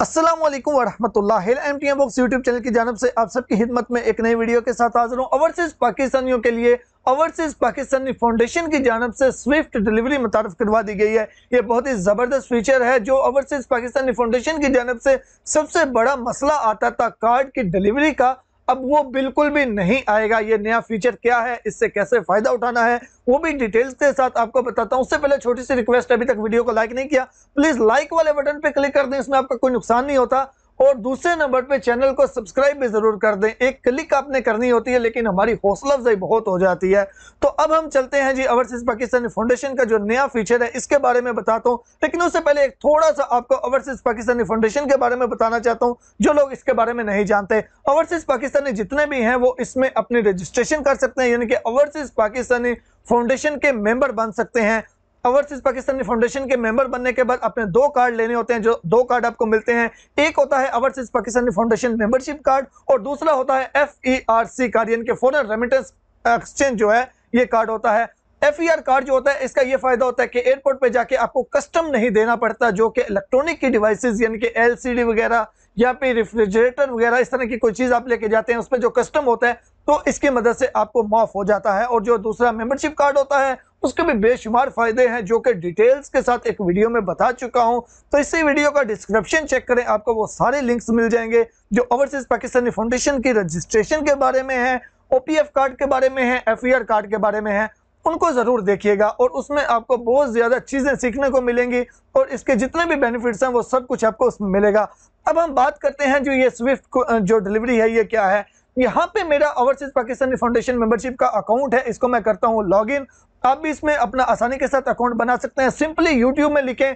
असलम वरहमल M T box YouTube channel की जानब से आप सबकी हिदमत में एक नई वीडियो के साथ हाजिर हूँ ओवरसीज़ पाकिस्तानियों के लिए ओवरसीज़ पाकिस्तानी फाउंडेशन की जानब से स्विफ्ट डिलीवरी मुतारफ़ करवा दी गई है ये बहुत ही ज़बरदस्त फीचर है जो ओवरसीज़ पाकिस्तानी फाउंडेशन की जानब से सबसे बड़ा मसला आता था कार्ड की डिलीवरी का अब वो बिल्कुल भी नहीं आएगा ये नया फीचर क्या है इससे कैसे फ़ायदा उठाना है वो भी डिटेल्स के साथ आपको बताता हूँ उससे पहले छोटी सी रिक्वेस्ट अभी तक वीडियो को लाइक नहीं किया प्लीज़ लाइक वाले बटन पर क्लिक कर दें इसमें आपका कोई नुकसान नहीं होता और दूसरे नंबर पे चैनल को सब्सक्राइब भी जरूर कर दें एक क्लिक आपने करनी होती है लेकिन हमारी हौसला अफजाई बहुत हो जाती है तो अब हम चलते हैं जी ओवरसीज पाकिस्तानी फाउंडेशन का जो नया फीचर है इसके बारे में बताता हूँ लेकिन उससे पहले एक थोड़ा सा आपको ओवरसीज पाकिस्तानी फाउंडेशन के बारे में बताना चाहता हूँ जो लोग इसके बारे में नहीं जानते ओवरसीज पाकिस्तानी जितने भी हैं वो इसमें अपनी रजिस्ट्रेशन कर सकते हैं यानी कि ओवरसीज पाकिस्तानी फाउंडेशन के मेंबर बन सकते हैं ओवरसीज पाकिस्तानी फाउंडेशन के मेंबर बनने के बाद अपने दो कार्ड लेने होते हैं जो दो कार्ड आपको मिलते हैं एक होता है overseas Pakistani foundation membership card और दूसरा होता है F E R C card यानी कि फॉरन रेमिटेंस एक्सचेंज जो है ये कार्ड होता है एफ ई आर कार्ड जो होता है इसका ये फायदा होता है कि एयरपोर्ट पे जाके आपको कस्टम नहीं देना पड़ता जो कि इलेक्ट्रॉनिक की डिवाइस यानी कि डी वगैरह या फिर रेफ्रिजरेटर वगैरह इस तरह की कोई चीज़ आप लेके जाते हैं उस पर जो कस्टम होता है तो इसकी मदद से आपको माफ़ हो जाता है और जो दूसरा मेम्बरशिप कार्ड होता है उसके भी बेशुमार फ़ायदे हैं जो कि डिटेल्स के साथ एक वीडियो में बता चुका हूं तो इसी वीडियो का डिस्क्रिप्शन चेक करें आपको वो सारे लिंक्स मिल जाएंगे जो ओवरसीज़ पाकिस्तानी फाउंडेशन की रजिस्ट्रेशन के बारे में है ओ कार्ड के बारे में है एफ कार्ड e के बारे में है उनको ज़रूर देखिएगा और उसमें आपको बहुत ज़्यादा चीज़ें सीखने को मिलेंगी और इसके जितने भी बेनिफिट्स हैं वो सब कुछ आपको उसमें मिलेगा अब हम बात करते हैं जो ये स्विफ्ट जो डिलीवरी है ये क्या है यहाँ पे मेरा ओवरसीज पाकिस्तानी फाउंडेशन मेंबरशिप का अकाउंट है इसको मैं करता हूँ लॉग इन आप भी इसमें अपना आसानी के साथ अकाउंट बना सकते हैं सिंपली यूट्यूब में लिखें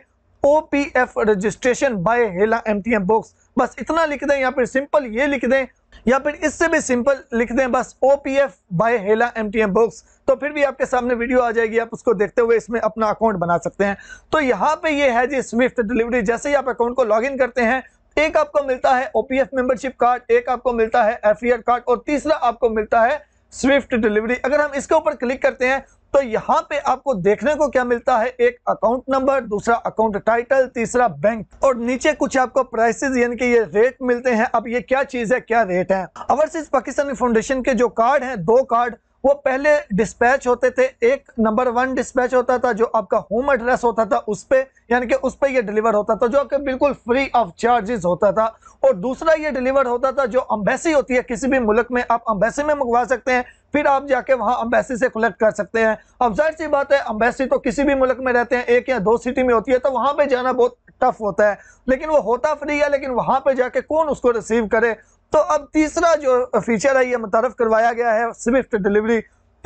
O P F registration by हेला एम टी एम बॉक्स बस इतना लिख दें या फिर सिंपल ये लिख दें या फिर इससे भी सिंपल लिख दें बस ओ पी एफ बाय हेला एम टी एम बॉक्स तो फिर भी आपके सामने वीडियो आ जाएगी आप उसको देखते हुए इसमें अपना अकाउंट बना सकते हैं तो यहाँ पे ये है जी स्विफ्ट डिलीवरी जैसे ही आप अकाउंट को इन करते हैं एक आपको मिलता है ओपीएफ मेंबरशिप कार्ड एक आपको मिलता है एफ कार्ड और तीसरा आपको मिलता है स्विफ्ट डिलीवरी अगर हम इसके ऊपर क्लिक करते हैं तो यहाँ पे आपको देखने को क्या मिलता है एक अकाउंट नंबर दूसरा अकाउंट टाइटल तीसरा बैंक और नीचे कुछ आपको प्राइसेस यानी कि ये रेट मिलते हैं अब ये क्या चीज है क्या रेट है अवरसीज पाकिस्तानी फाउंडेशन के जो कार्ड हैं दो कार्ड वो पहले डिस्पैच होते थे एक नंबर वन डिस्पैच होता था जो आपका होम एड्रेस होता था उस पर यानी कि उस पर यह डिलीवर होता था जो आपके बिल्कुल फ्री ऑफ चार्जेस होता था और दूसरा ये डिलीवर होता था जो अम्बेसी होती है किसी भी मुल्क में आप अम्बेसी में मंगवा सकते हैं फिर आप जाके वहाँ अम्बेसी से कलेक्ट कर सकते हैं अब जाहिर सी बात है अम्बेसी तो किसी भी मुल्क में रहते हैं एक या दो सिटी में होती है तो वहाँ पर जाना बहुत टफ होता है लेकिन वो होता फ्री है लेकिन वहाँ पर जाके कौन उसको रिसीव करे तो अब तीसरा जो फीचर है ये मुतारफ करवाया गया है स्विफ्ट डिलीवरी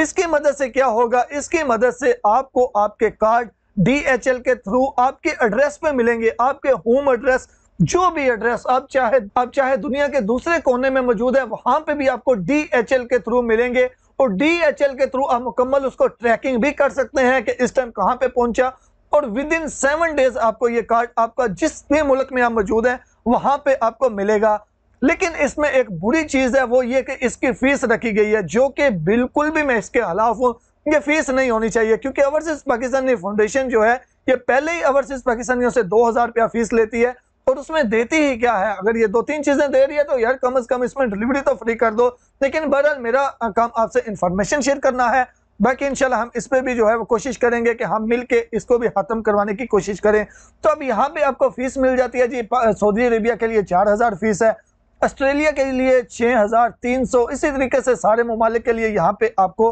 इसकी मदद से क्या होगा इसकी मदद से आपको आपके कार्ड डीएचएल के थ्रू आपके एड्रेस पे मिलेंगे आपके होम एड्रेस जो भी एड्रेस आप चाहे आप चाहे दुनिया के दूसरे कोने में मौजूद है वहां पे भी आपको डीएचएल के थ्रू मिलेंगे और डीएचएल के थ्रू आप मुकम्मल उसको ट्रैकिंग भी कर सकते हैं कि इस टाइम कहाँ पे पहुंचा और विद इन सेवन डेज आपको ये कार्ड आपका जिस भी मुल्क में आप मौजूद हैं वहां पर आपको मिलेगा लेकिन इसमें एक बुरी चीज़ है वो ये कि इसकी फ़ीस रखी गई है जो कि बिल्कुल भी मैं इसके खिलाफ हूँ ये फ़ीस नहीं होनी चाहिए क्योंकि ओवरसीज़ पाकिस्तानी फाउंडेशन जो है ये पहले ही ओवरसीज़ पाकिस्तानियों से दो हज़ार रुपया फ़ीस लेती है और उसमें देती ही क्या है अगर ये दो तीन चीज़ें दे रही है तो यार कम अज़ कम इसमें डिलीवरी तो फ्री कर दो लेकिन बहरहाल मेरा काम आपसे इन्फॉर्मेशन शेयर करना है बाकी इंशाल्लाह हम इस पर भी जो है वो कोशिश करेंगे कि हम मिल के इसको भी ख़त्म करवाने की कोशिश करें तो अब यहाँ पे आपको फ़ीस मिल जाती है जी सऊदी अरेबिया के लिए चार हज़ार फीस है ऑस्ट्रेलिया के लिए छः हज़ार तीन सौ इसी तरीके से सारे ममालिक के लिए यहाँ पे आपको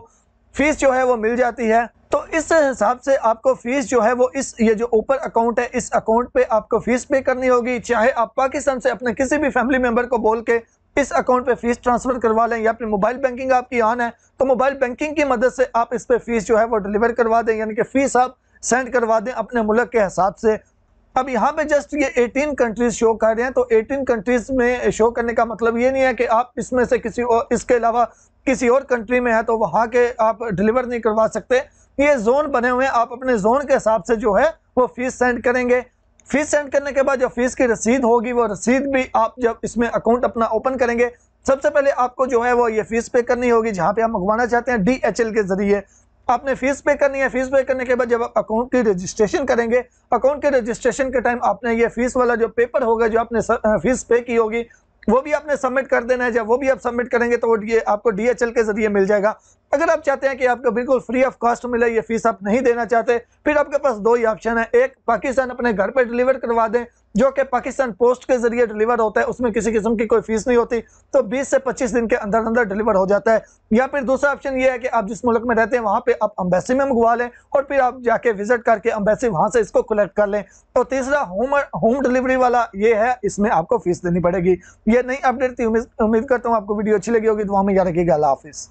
फ़ीस जो है वो मिल जाती है तो इस हिसाब से आपको फ़ीस जो है वो इस ये जो ऊपर अकाउंट है इस अकाउंट पे आपको फ़ीस पे करनी होगी चाहे आप पाकिस्तान से अपने किसी भी फैमिली मेम्बर को बोल के इस अकाउंट पे फीस ट्रांसफ़र करवा लें या फिर मोबाइल बैंकिंग आपकी ऑन है तो मोबाइल बैंकिंग की मदद से आप इस पर फीस जो है वो डिलीवर करवा दें यानी कि फ़ीस आप सेंड करवा दें अपने मुल्क के हिसाब से अब यहाँ पे जस्ट ये 18 कंट्रीज शो कर रहे हैं तो 18 कंट्रीज में शो करने का मतलब ये नहीं है कि आप इसमें से किसी और इसके अलावा किसी और कंट्री में है तो वहाँ के आप डिलीवर नहीं करवा सकते ये जोन बने हुए हैं आप अपने जोन के हिसाब से जो है वो फीस सेंड करेंगे फीस सेंड करने के बाद जो फीस की रसीद होगी वो रसीद भी आप जब इसमें अकाउंट अपना ओपन करेंगे सबसे पहले आपको जो है वो ये फीस पे करनी होगी जहाँ पे हम मंगवाना चाहते हैं डी के ज़रिए आपने फीस पे करनी है फीस पे करने के बाद जब आप अकाउंट की रजिस्ट्रेशन करेंगे अकाउंट के रजिस्ट्रेशन के टाइम आपने ये फीस वाला जो पेपर होगा जो आपने फीस पे की होगी वो भी आपने सबमिट कर देना है जब वो भी आप सबमिट करेंगे तो ये आपको डीएचएल के जरिए मिल जाएगा अगर आप चाहते हैं कि आपको बिल्कुल फ्री ऑफ कॉस्ट मिले ये फीस आप नहीं देना चाहते फिर आपके पास दो ही ऑप्शन है एक पाकिस्तान अपने घर पर डिलीवर करवा दें जो कि पाकिस्तान पोस्ट के जरिए डिलीवर होता है उसमें किसी किस्म की कोई फीस नहीं होती तो 20 से 25 दिन के अंदर अंदर डिलीवर हो जाता है या फिर दूसरा ऑप्शन ये है कि आप जिस मुल्क में रहते हैं वहाँ पे आप अम्बेसी में मंगवा लें और फिर आप जाके विजिट करके अम्बेसी वहाँ से इसको कलेक्ट कर लें तो तीसरा होम होम डिलीवरी वाला ये है इसमें आपको फीस देनी पड़ेगी ये नई अपडेट थी उम्मीद करता हूँ आपको वीडियो अच्छी लगी होगी तो वहाँ में याद रखिएगा अला हाफिज़